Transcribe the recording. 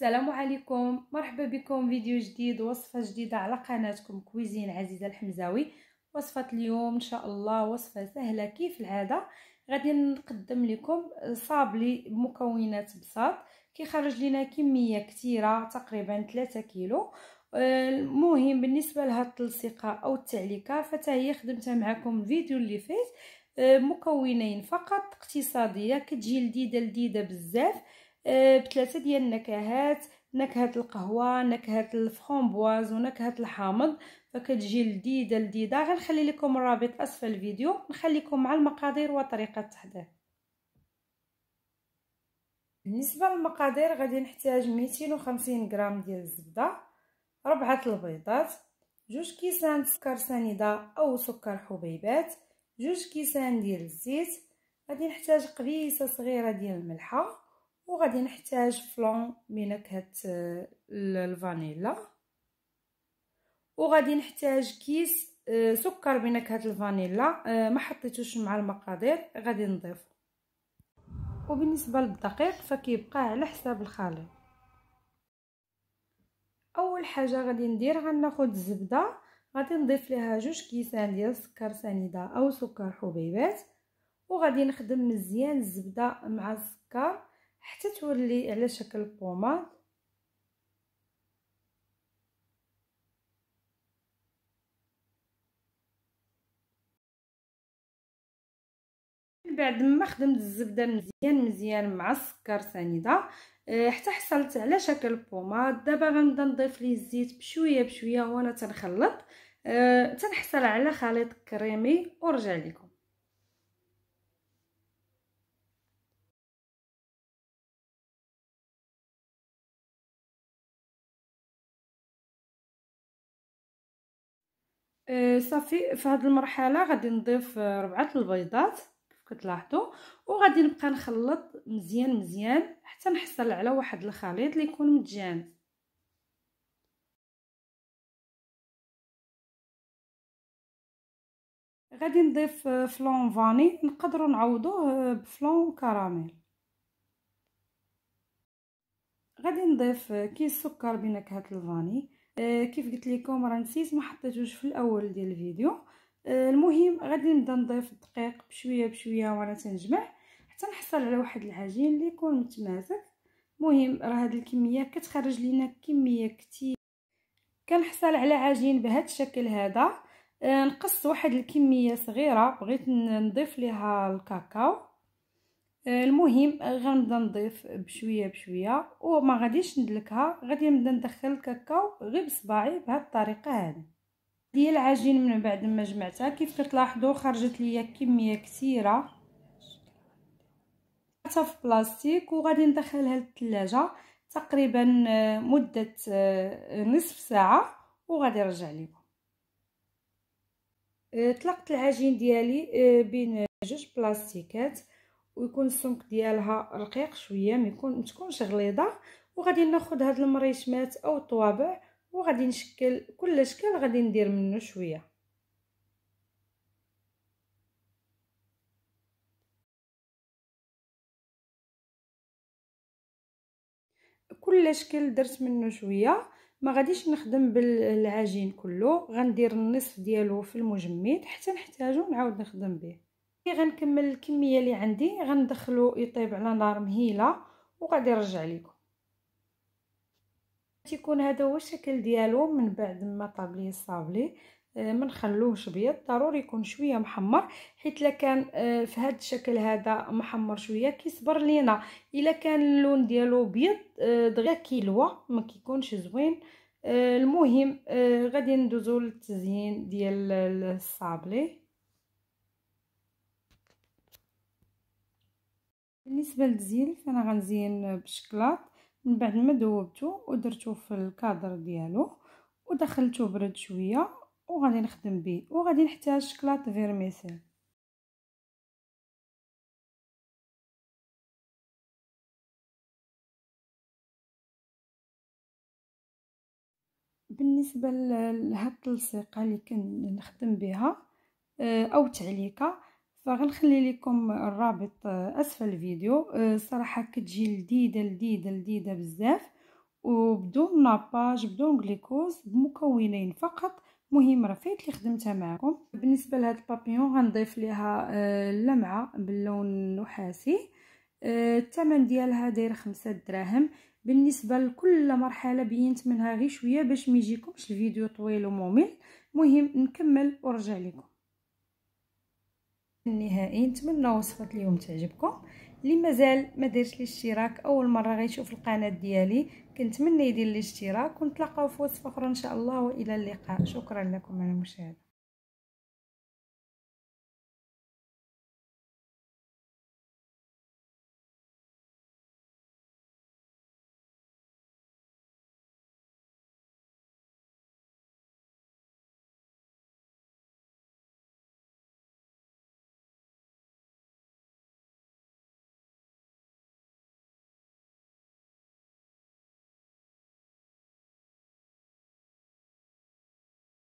السلام عليكم مرحبا بكم فيديو جديد وصفة جديدة على قناتكم كويزين عزيزة الحمزاوي وصفة اليوم ان شاء الله وصفة سهلة كيف العادة غادي نقدم لكم صابلي بمكونات بساط كيخرج لنا كمية كثيرة تقريبا 3 كيلو آه، المهم بالنسبة لها التلصيقة او التعليكة فتهي خدمتها معكم الفيديو اللي فات آه، مكونين فقط اقتصادية كتجي لذيذة لذيذة بزاف آه، بثلاثه ديال النكهات نكهه القهوه نكهه الفرومبواز ونكهه الحامض فكتجي لذيذه لذيذه غنخلي لكم الرابط اسفل الفيديو نخليكم مع المقادير وطريقه التحضير بالنسبه للمقادير غادي نحتاج 250 غرام ديال الزبده ربعه البيضات جوج كيسان سكر سنيده او سكر حبيبات جوج كيسان ديال الزيت غادي نحتاج قبيسه صغيره ديال الملحه وغادي نحتاج فلون بنكهه آه، الفانيلا وغادي نحتاج كيس آه، سكر بنكهه الفانيلا آه، ما حطيتوش مع المقادير غادي نضيف وبالنسبه للدقيق فكيبقى على حساب الخليط اول حاجه غادي ندير غناخذ الزبده غادي نضيف ليها جوج كيسان ديال السكر سنيده او سكر حبيبات وغادي نخدم مزيان الزبده مع السكر حتى تولي على شكل بوماد من بعد ما خدمت الزبده مزيان مزيان مع السكر سنيده آه، حتى حصلت على شكل بوماد دابا غنبدا نضيف ليه الزيت بشويه بشويه وانا تنخلط أه تنحصل على خليط كريمي ورجع لكم آه، صافي في هذه المرحله غادي نضيف آه، ربعه البيضات كيف كتلاحظوا وغادي نبقى نخلط مزيان مزيان حتى نحصل على واحد الخليط اللي يكون متجانس غادي نضيف آه، فلون فاني نقدروا نعوضوه بفلون كراميل غادي نضيف كيس سكر بنكهه الفاني آه كيف قلت لكم راه نسيت ما حطيتوش في الاول ديال الفيديو آه المهم غادي نبدا نضيف الدقيق بشويه بشويه وانا تنجمع حتى نحصل على واحد العجين اللي يكون متماسك المهم راه هذه الكميه كتخرج لينا كميه كثير كنحصل على عجين بهذا الشكل هذا آه نقص واحد الكميه صغيره بغيت نضيف ليها الكاكاو آه، المهم غنبدا نضيف بشويه بشويه وما غاديش ندلكها غادي نبدا ندخل الكاكاو غير بصباعي بهاد الطريقه هذه ديال العجين من بعد ما جمعتها كيف كتلاحظوا خرجت ليا كميه كثيره حطها في بلاستيك وغادي ندخلها للثلاجه تقريبا آه، مده آه، نصف ساعه وغادي نرجع لكم طلقت العجين ديالي بين جوج بلاستيكات ويكون السمك ديالها رقيق شويه ما يكون ما تكونش غليظه وغادي ناخذ هاد المريشمات او الطوابع وغادي نشكل كل شكل غادي ندير منه شويه كل شكل درت منه شويه ما غاديش نخدم بالعجين كله غندير النصف ديالو في المجمد حتى نحتاجو نعاود نخدم به كي غنكمل الكميه اللي عندي غندخلو يطيب على نار مهيله وغادي نرجع لكم تيكون هذا هو الشكل ديالو من بعد ما طاب لي الصابلي آه، ما نخلوهش بيض ضروري يكون شويه محمر حيت لكان كان آه، في هذا الشكل هذا محمر شويه كيصبر لينا الا كان اللون ديالو بيض آه، دغيا كيلوى ما كيكونش زوين المهم غادي ندوزو للتزيين ديال الصابلي بالنسبه للزين فانا غنزين بالشكلاط من بعد ما ذوبته ودرته في الكادر ديالو ودخلته برد شويه وغادي نخدم به وغادي نحتاج شكلاط فيرميسيل بالنسبه لهاد التلصيقه اللي كنخدم بها آه، او تعليكه غنخلي لكم الرابط آه، اسفل الفيديو الصراحه آه، كتجي لذيذه لذيذه لذيذه بزاف وبدون ناباج بدون غليكوز بمكونين فقط مهم رفيت اللي خدمتها معكم بالنسبه لهاد البابيون غنضيف ليها آه، لمعه باللون نحاسي الثمن ديالها داير خمسة دراهم بالنسبه لكل مرحله بينت منها غير شويه باش ما الفيديو طويل وممل مهم نكمل ورجع لكم النهائي نتمنى وصفه اليوم تعجبكم اللي مازال ما دارش الاشتراك اول مره غيشوف القناه ديالي كنتمنى يدير الاشتراك ونتلاقاو في وصفه اخرى ان شاء الله والى اللقاء شكرا لكم على المشاهده